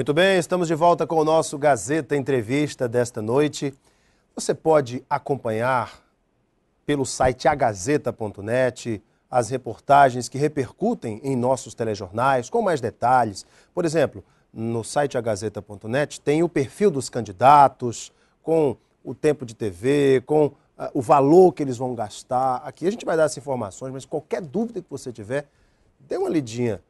Muito bem, estamos de volta com o nosso Gazeta Entrevista desta noite. Você pode acompanhar pelo site agazeta.net as reportagens que repercutem em nossos telejornais com mais detalhes. Por exemplo, no site agazeta.net tem o perfil dos candidatos, com o tempo de TV, com uh, o valor que eles vão gastar. Aqui a gente vai dar as informações, mas qualquer dúvida que você tiver, dê uma lidinha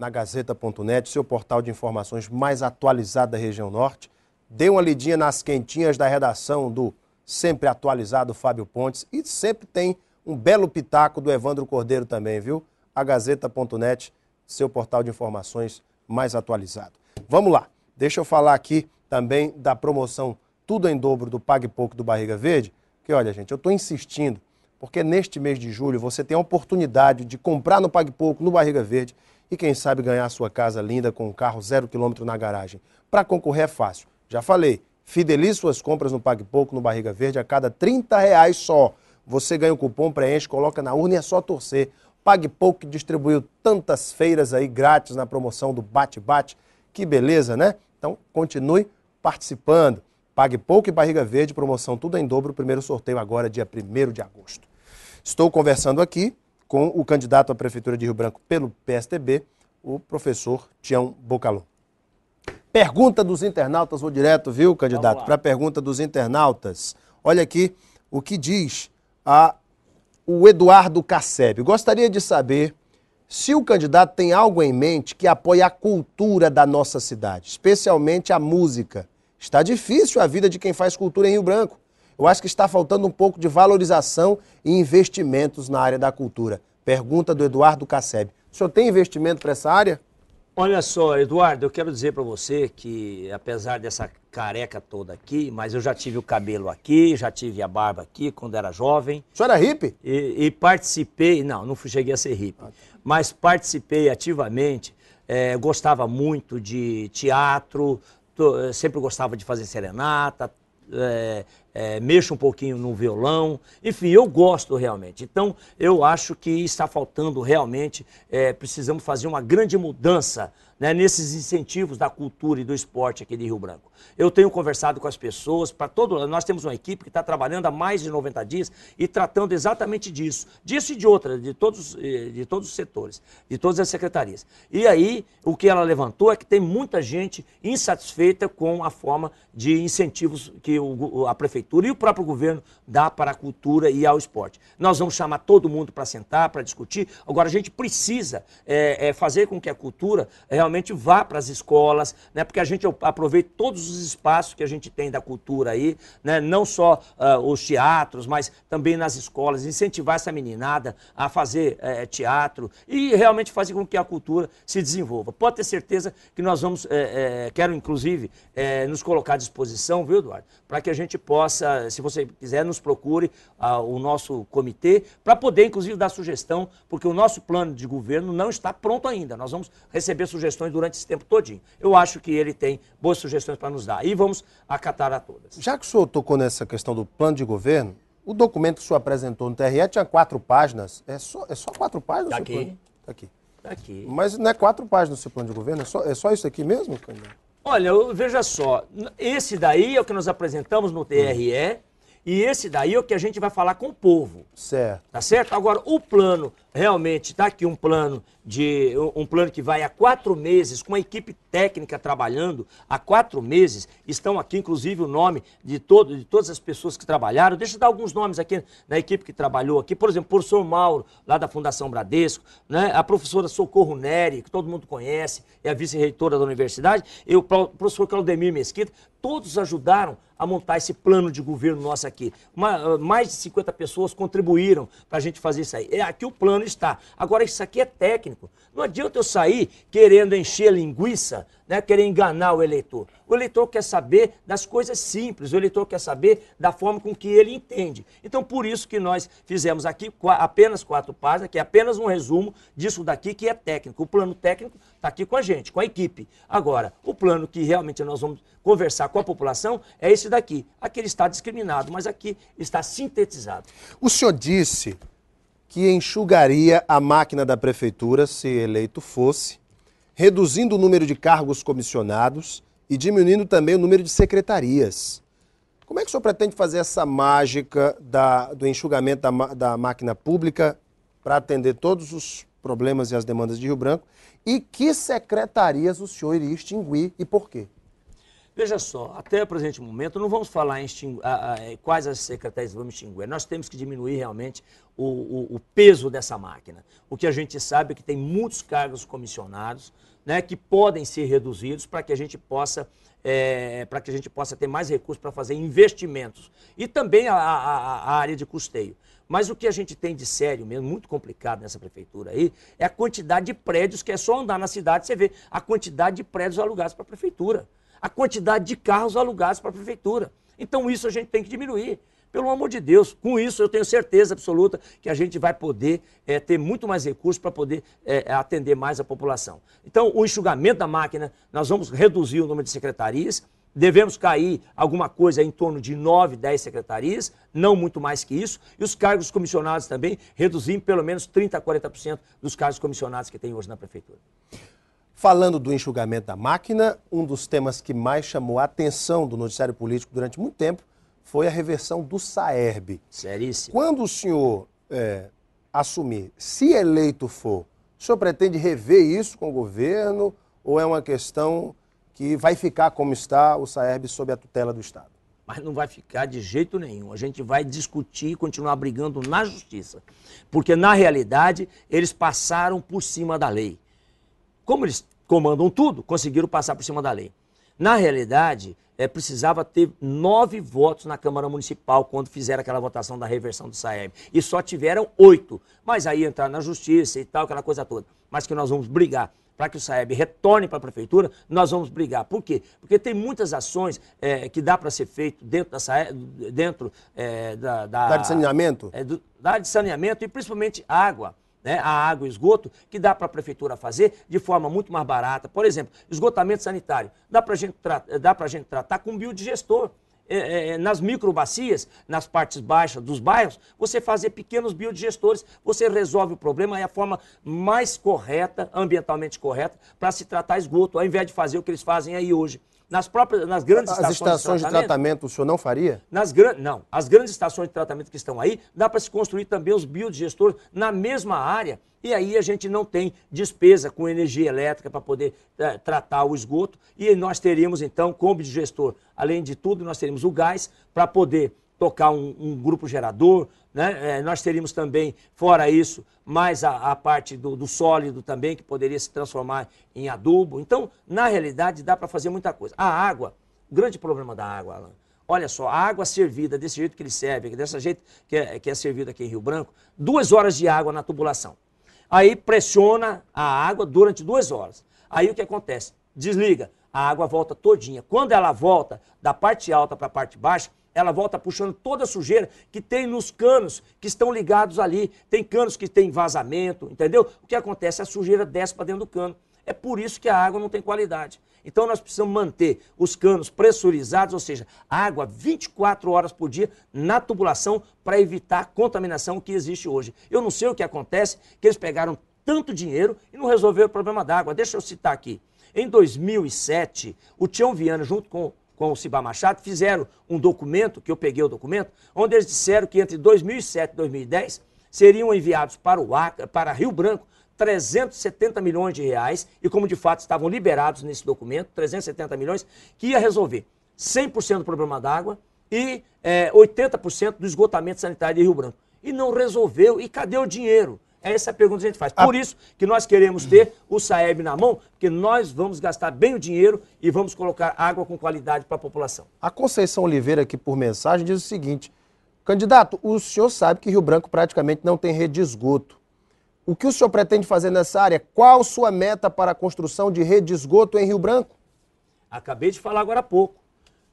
na Gazeta.net, seu portal de informações mais atualizado da região norte. Dê uma lidinha nas quentinhas da redação do sempre atualizado Fábio Pontes e sempre tem um belo pitaco do Evandro Cordeiro também, viu? A Gazeta.net, seu portal de informações mais atualizado. Vamos lá, deixa eu falar aqui também da promoção Tudo em Dobro do Pague Pouco do Barriga Verde, que olha, gente, eu estou insistindo, porque neste mês de julho você tem a oportunidade de comprar no Pague Pouco, no Barriga Verde, e quem sabe ganhar sua casa linda com um carro zero quilômetro na garagem. Para concorrer é fácil. Já falei, fidelize suas compras no pouco no Barriga Verde, a cada 30 reais só. Você ganha o cupom, preenche, coloca na urna e é só torcer. PagPoco distribuiu tantas feiras aí grátis na promoção do Bate-Bate. Que beleza, né? Então, continue participando. Pague pouco e barriga verde, promoção tudo em dobro, primeiro sorteio agora, dia 1 de agosto. Estou conversando aqui com o candidato à Prefeitura de Rio Branco pelo PSTB, o professor Tião Bocalon. Pergunta dos internautas, vou direto, viu, candidato? Para a pergunta dos internautas. Olha aqui o que diz a, o Eduardo Casseb. Gostaria de saber se o candidato tem algo em mente que apoie a cultura da nossa cidade, especialmente a música. Está difícil a vida de quem faz cultura em Rio Branco. Eu acho que está faltando um pouco de valorização e investimentos na área da cultura. Pergunta do Eduardo Casseb. O senhor tem investimento para essa área? Olha só, Eduardo, eu quero dizer para você que, apesar dessa careca toda aqui, mas eu já tive o cabelo aqui, já tive a barba aqui quando era jovem. O senhor era é hippie? E, e participei, não, não cheguei a ser hippie, ah. Tá. mas participei ativamente, é, gostava muito de teatro, tô, eh, sempre gostava de fazer serenata, é, é, mexo um pouquinho no violão, enfim, eu gosto realmente. Então, eu acho que está faltando realmente, é, precisamos fazer uma grande mudança né, nesses incentivos da cultura e do esporte aqui de Rio Branco. Eu tenho conversado com as pessoas, para todo lado, nós temos uma equipe que está trabalhando há mais de 90 dias e tratando exatamente disso, disso e de outras, de todos, eh, de todos os setores, de todas as secretarias. E aí, o que ela levantou é que tem muita gente insatisfeita com a forma de incentivos que o, a prefeitura e o próprio governo dá para a cultura e ao esporte. Nós vamos chamar todo mundo para sentar, para discutir. Agora, a gente precisa é, é, fazer com que a cultura realmente realmente vá para as escolas, né? porque a gente aproveita todos os espaços que a gente tem da cultura aí, né? não só uh, os teatros, mas também nas escolas, incentivar essa meninada a fazer uh, teatro e realmente fazer com que a cultura se desenvolva. Pode ter certeza que nós vamos, uh, quero inclusive nos colocar à disposição, viu, Eduardo, para que a gente possa, se você quiser, nos procure ah, o nosso comitê, para poder inclusive dar sugestão, porque o nosso plano de governo não está pronto ainda. Nós vamos receber sugestões sugestões durante esse tempo todinho. Eu acho que ele tem boas sugestões para nos dar e vamos acatar a todas. Já que o senhor tocou nessa questão do plano de governo, o documento que o senhor apresentou no TRE tinha quatro páginas. É só, é só quatro páginas? Tá aqui. Tá aqui. Tá aqui. Mas não é quatro páginas o seu plano de governo? É só, é só isso aqui mesmo, candidato? Olha, veja só. Esse daí é o que nós apresentamos no TRE. Hum e esse daí é o que a gente vai falar com o povo. Certo. Tá certo? Agora, o plano, realmente, tá aqui um plano de. Um plano que vai há quatro meses, com a equipe técnica trabalhando há quatro meses. Estão aqui, inclusive, o nome de, todo, de todas as pessoas que trabalharam. Deixa eu dar alguns nomes aqui na equipe que trabalhou aqui. Por exemplo, o professor Mauro, lá da Fundação Bradesco, né? a professora Socorro Neri, que todo mundo conhece, é a vice-reitora da universidade, e o professor Claudemir Mesquita, todos ajudaram a montar esse plano de governo nosso aqui. Uma, ah, mais de 50 pessoas contribuíram para a gente fazer isso aí. É aqui o plano está. Agora, isso aqui é técnico. Não adianta eu sair querendo encher linguiça né, querer enganar o eleitor. O eleitor quer saber das coisas simples, o eleitor quer saber da forma com que ele entende. Então, por isso que nós fizemos aqui apenas quatro páginas, que é apenas um resumo disso daqui que é técnico. O plano técnico está aqui com a gente, com a equipe. Agora, o plano que realmente nós vamos conversar com a população é esse daqui. Aqui ele está discriminado, mas aqui está sintetizado. O senhor disse que enxugaria a máquina da prefeitura se eleito fosse reduzindo o número de cargos comissionados e diminuindo também o número de secretarias. Como é que o senhor pretende fazer essa mágica da, do enxugamento da, da máquina pública para atender todos os problemas e as demandas de Rio Branco? E que secretarias o senhor iria extinguir e por quê? Veja só, até o presente momento não vamos falar em é, quais as secretarias vamos extinguir. Nós temos que diminuir realmente o, o, o peso dessa máquina. O que a gente sabe é que tem muitos cargos comissionados, né, que podem ser reduzidos para que a gente possa é, para que a gente possa ter mais recursos para fazer investimentos e também a, a, a, área de custeio. Mas o que a gente tem de sério mesmo, muito complicado nessa prefeitura aí, é a quantidade de prédios, que é só andar na cidade você vê a quantidade de prédios alugados para a prefeitura, a quantidade de carros alugados para a prefeitura. Então isso a gente tem que diminuir. Pelo amor de Deus, com isso eu tenho certeza absoluta que a gente vai poder é, ter muito mais recursos para poder é, atender mais a população. Então, o enxugamento da máquina, nós vamos reduzir o número de secretarias, devemos cair alguma coisa em torno de 9, 10 secretarias, não muito mais que isso, e os cargos comissionados também, reduzir pelo menos 30% a 40% dos cargos comissionados que tem hoje na Prefeitura. Falando do enxugamento da máquina, um dos temas que mais chamou a atenção do noticiário político durante muito tempo foi a reversão do Saerb. Seríssimo. Quando o senhor é, assumir, se eleito for, o senhor pretende rever isso com o governo ou é uma questão que vai ficar como está o Saerb sob a tutela do Estado? Mas não vai ficar de jeito nenhum. A gente vai discutir e continuar brigando na justiça. Porque, na realidade, eles passaram por cima da lei. Como eles comandam tudo, conseguiram passar por cima da lei. Na realidade, é, precisava ter nove votos na Câmara Municipal quando fizeram aquela votação da reversão do Saeb. E só tiveram oito. Mas aí entraram na justiça e tal, aquela coisa toda. Mas que nós vamos brigar para que o Saeb retorne para a prefeitura, nós vamos brigar. Por quê? Porque tem muitas ações é, que dá para ser feito dentro da Saeb, dentro é, da, da, da, de saneamento, é, do, da de saneamento e principalmente água né, a água, o esgoto, que dá para a prefeitura fazer de forma muito mais barata. Por exemplo, esgotamento sanitário. Dá para gente, dá a gente tratar com biodigestor. É, é, é, nas microbacias, nas partes baixas dos bairros, você fazer pequenos biodigestores, você resolve o problema, é a forma mais correta, ambientalmente correta, para se tratar esgoto, ao invés de fazer o que eles fazem aí hoje. Nas próprias, nas grandes as estações, estações de, tratamento, de tratamento, o senhor não faria? Nas gran... Não, as grandes estações de tratamento que estão aí, dá para se construir também os biodigestores na mesma área e aí a gente não tem despesa com energia elétrica para poder é, tratar o esgoto e nós teríamos então, com o biodigestor além de tudo, nós teríamos o gás para poder tocar um, um, grupo gerador, né? É, nós teríamos também, fora isso, mais a, a parte do, do, sólido também, que poderia se transformar em adubo. Então, na realidade, dá para fazer muita coisa. A água, grande problema da água, Alan. Olha só, a água servida desse jeito que ele serve, dessa jeito que é, que é servida aqui em Rio Branco, duas horas de água na tubulação. Aí pressiona a água durante duas horas. Aí o que acontece? Desliga, a água volta todinha. Quando ela volta da parte alta para a parte baixa, ela volta puxando toda a sujeira que tem nos canos que estão ligados ali. Tem canos que tem vazamento, entendeu? O que acontece? A sujeira desce para dentro do cano. É por isso que a água não tem qualidade. Então nós precisamos manter os canos pressurizados, ou seja, água 24 horas por dia na tubulação para evitar a contaminação que existe hoje. Eu não sei o que acontece, que eles pegaram tanto dinheiro e não resolveram o problema da água. Deixa eu citar aqui. Em 2007, o Tião Viana, junto com com o Cibá Machado, fizeram um documento, que eu peguei o documento, onde eles disseram que entre 2007 e 2010 seriam enviados para, o Acre, para Rio Branco 370 milhões de reais, e como de fato estavam liberados nesse documento, 370 milhões, que ia resolver 100% do problema d'água e é, eh, 80% do esgotamento sanitário de Rio Branco. E não resolveu. E cadê o dinheiro? Essa é a pergunta que a gente faz. Por isso que nós queremos ter o Saeb na mão, porque nós vamos gastar bem o dinheiro e vamos colocar água com qualidade para a população. A Conceição Oliveira, aqui por mensagem, diz o seguinte: candidato, o senhor sabe que Rio Branco praticamente não tem rede de esgoto. O que o senhor pretende fazer nessa área? Qual sua meta para a construção de rede de esgoto em Rio Branco? Acabei de falar agora há pouco.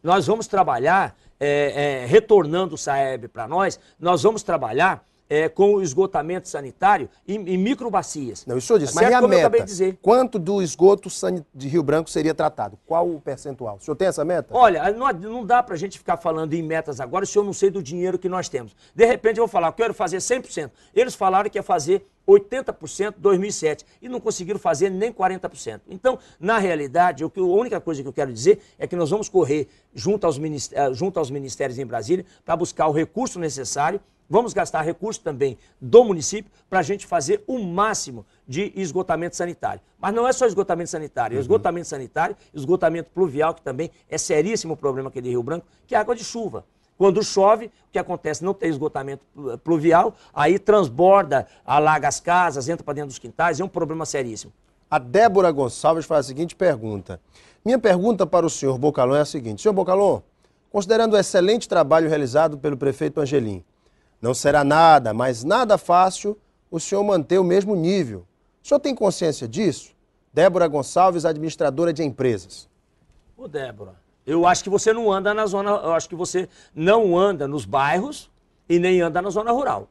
Nós vamos trabalhar, é, é, retornando o Saeb para nós, nós vamos trabalhar é, com o esgotamento sanitário em, em microbacias. Não, isso eu disse, tá mas a Como meta, eu acabei de dizer. quanto do esgoto de Rio Branco seria tratado? Qual o percentual? O senhor tem essa meta? Olha, não, não dá para a gente ficar falando em metas agora se eu não sei do dinheiro que nós temos. De repente eu vou falar, quero fazer 100%. Eles falaram que ia fazer 80% 2007 e não conseguiram fazer nem 40%. Então, na realidade, o que, a única coisa que eu quero dizer é que nós vamos correr junto aos, eh, junto aos ministérios em Brasília para buscar o recurso necessário. Vamos gastar recurso também do município para a gente fazer o máximo de esgotamento sanitário. Mas não é só esgotamento sanitário, é uhum. é esgotamento sanitário, esgotamento pluvial, que também é seríssimo o problema aqui de Rio Branco, que é água de chuva. Quando chove, o que acontece? Não tem esgotamento eh, pluvial, aí transborda, alaga as casas, entra para dentro dos quintais, é um problema seríssimo. A Débora Gonçalves faz a seguinte pergunta. Minha pergunta para o senhor Bocalon é a seguinte: Senhor Bocalon, considerando o excelente trabalho realizado pelo prefeito Angelim, não será nada, mas nada fácil o senhor manter o mesmo nível. O senhor tem consciência disso? Débora Gonçalves, administradora de empresas. Ô, Débora, eu acho que você não anda na zona, eu acho que você não anda nos bairros e nem anda na zona rural.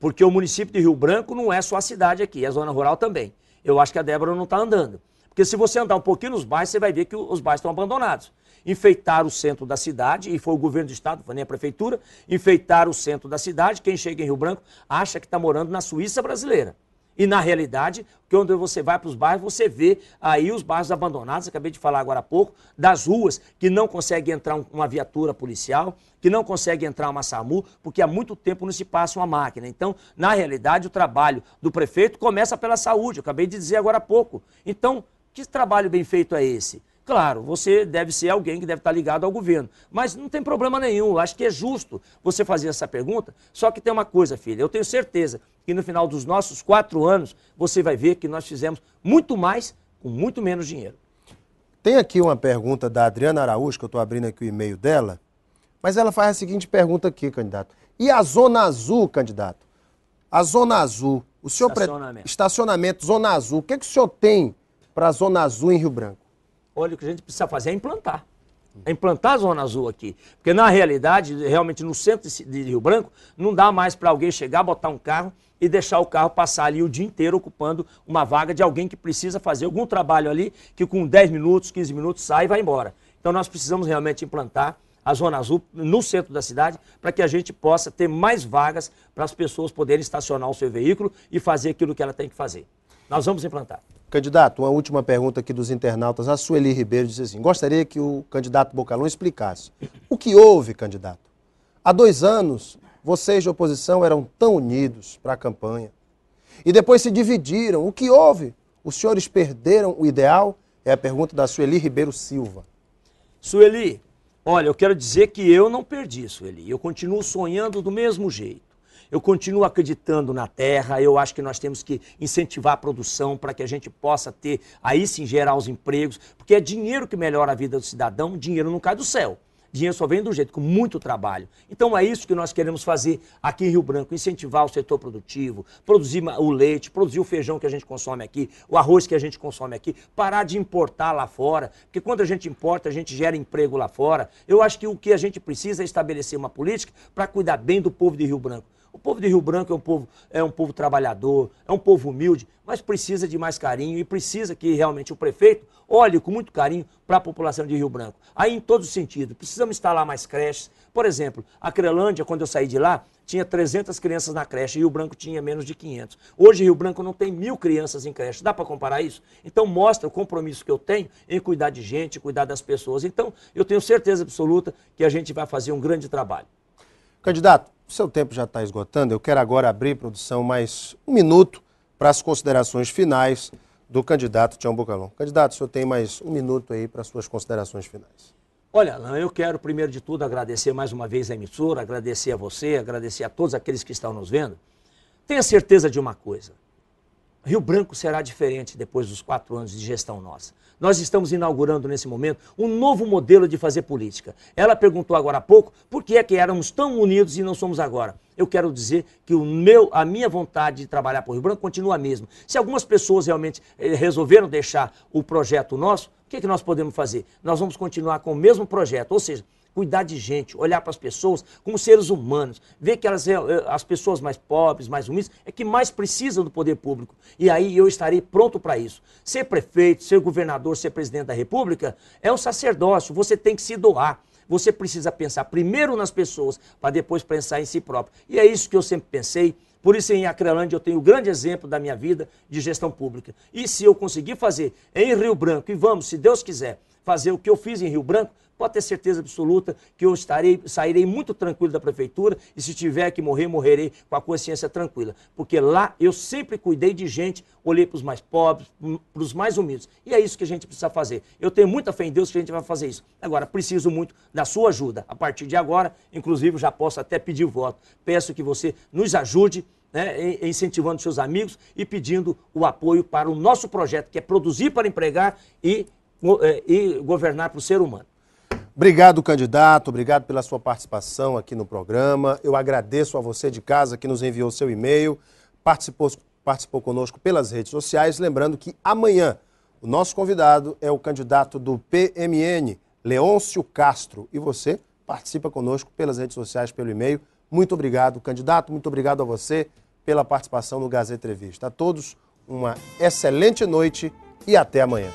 Porque o município de Rio Branco não é só a cidade aqui, é a zona rural também. Eu acho que a Débora não está andando. Porque se você andar um pouquinho nos bairros, você vai ver que os bairros estão abandonados. Enfeitaram o centro da cidade, e foi o governo do estado, foi nem a prefeitura, enfeitaram o centro da cidade. Quem chega em Rio Branco acha que está morando na Suíça brasileira. E na realidade, quando você vai para os bairros, você vê aí os bairros abandonados, acabei de falar agora há pouco, das ruas que não consegue entrar uma viatura policial, que não consegue entrar uma SAMU, porque há muito tempo não se passa uma máquina. Então, na realidade, o trabalho do prefeito começa pela saúde, acabei de dizer agora há pouco. Então, que trabalho bem feito é esse? Claro, você deve ser alguém que deve estar ligado ao governo, mas não tem problema nenhum. Acho que é justo você fazer essa pergunta. Só que tem uma coisa, filha, eu tenho certeza que no final dos nossos quatro anos você vai ver que nós fizemos muito mais com muito menos dinheiro. Tem aqui uma pergunta da Adriana Araújo, que eu estou abrindo aqui o e-mail dela, mas ela faz a seguinte pergunta aqui, candidato. E a Zona Azul, candidato? A Zona Azul, o senhor. Estacionamento. Pre... Estacionamento, Zona Azul. O que, é que o senhor tem para a Zona Azul em Rio Branco? olha, o que a gente precisa fazer é implantar. É implantar a Zona Azul aqui. Porque na realidade, realmente no centro de Rio Branco, não dá mais para alguém chegar, botar um carro e deixar o carro passar ali o dia inteiro ocupando uma vaga de alguém que precisa fazer algum trabalho ali, que com 10 minutos, 15 minutos sai e vai embora. Então nós precisamos realmente implantar a Zona Azul no centro da cidade para que a gente possa ter mais vagas para as pessoas poderem estacionar o seu veículo e fazer aquilo que ela tem que fazer. Nós vamos implantar. Candidato, uma última pergunta aqui dos internautas. A Sueli Ribeiro diz assim: gostaria que o candidato Bocalon explicasse. O que houve, candidato? Há dois anos, vocês de oposição eram tão unidos para a campanha. E depois se dividiram. O que houve? Os senhores perderam o ideal? É a pergunta da Sueli Ribeiro Silva. Sueli, olha, eu quero dizer que eu não perdi, Sueli. Eu continuo sonhando do mesmo jeito. Eu continuo acreditando na terra, eu acho que nós temos que incentivar a produção para que a gente possa ter, aí sim, gerar os empregos, porque é dinheiro que melhora a vida do cidadão, dinheiro não cai do céu. Dinheiro só vem do jeito, com muito trabalho. Então é isso que nós queremos fazer aqui em Rio Branco: incentivar o setor produtivo, produzir o leite, produzir o feijão que a gente consome aqui, o arroz que a gente consome aqui, parar de importar lá fora, porque quando a gente importa, a gente gera emprego lá fora. Eu acho que o que a gente precisa é estabelecer uma política para cuidar bem do povo de Rio Branco. O povo de Rio Branco é um povo, é um povo trabalhador, é um povo humilde, mas precisa de mais carinho e precisa que realmente o prefeito olhe com muito carinho para a população de Rio Branco. Aí em todos os sentidos precisamos instalar mais creches. Por exemplo, a Crelândia, quando eu saí de lá, tinha 300 crianças na creche e Rio Branco tinha menos de 500. Hoje Rio Branco não tem mil crianças em creche. Dá para comparar isso? Então mostra o compromisso que eu tenho em cuidar de gente, cuidar das pessoas. Então eu tenho certeza absoluta que a gente vai fazer um grande trabalho. Candidato, o seu tempo já está esgotando. Eu quero agora abrir, produção, mais um minuto para as considerações finais do candidato Tião Bocalon. Candidato, o senhor tem mais um minuto aí para suas considerações finais. Olha, Alain, eu quero primeiro de tudo agradecer mais uma vez a emissora, agradecer a você, agradecer a todos aqueles que estão nos vendo. Tenha certeza de uma coisa: Rio Branco será diferente depois dos quatro anos de gestão nossa. Nós estamos inaugurando nesse momento um novo modelo de fazer política. Ela perguntou agora há pouco por que é que éramos tão unidos e não somos agora. Eu quero dizer que o meu, a minha vontade de trabalhar por Rio Branco continua a mesma. Se algumas pessoas realmente eh, resolveram deixar o projeto nosso, o que, é que nós podemos fazer? Nós vamos continuar com o mesmo projeto, ou seja, cuidar de gente, olhar para as pessoas como seres humanos, ver que elas, eh, eh, as pessoas mais pobres, mais humildes, é que mais precisam do poder público. E aí eu estarei pronto para isso. Ser prefeito, ser governador, ser presidente da República é um sacerdócio, você tem que se doar. Você precisa pensar primeiro nas pessoas para depois pensar em si próprio. E é isso que eu sempre pensei. Por isso, em Acrelândia, eu tenho o grande exemplo da minha vida de gestão pública. E se eu conseguir fazer em Rio Branco, e vamos, se Deus quiser, fazer o que eu fiz em Rio Branco, pode ter certeza absoluta que eu estarei, sairei muito tranquilo da prefeitura e se tiver que morrer, morrerei com a consciência tranquila. Porque lá eu sempre cuidei de gente, olhei para os mais pobres, para os mais humildes. E é isso que a gente precisa fazer. Eu tenho muita fé em Deus que a gente vai fazer isso. Agora, preciso muito da sua ajuda. A partir de agora, inclusive, já posso até pedir voto. Peço que você nos ajude. Né, incentivando seus amigos e pedindo o apoio para o nosso projeto, que é produzir para empregar e, eh, e governar para o ser humano. Obrigado, candidato. Obrigado pela sua participação aqui no programa. Eu agradeço a você de casa que nos enviou seu e-mail, participou, participou conosco pelas redes sociais. Lembrando que amanhã o nosso convidado é o candidato do PMN, Leôncio Castro. E você participa conosco pelas redes sociais, pelo e-mail. Muito obrigado, candidato. Muito obrigado a você pela participação no Gazeta Entrevista. A todos, uma excelente noite e até amanhã.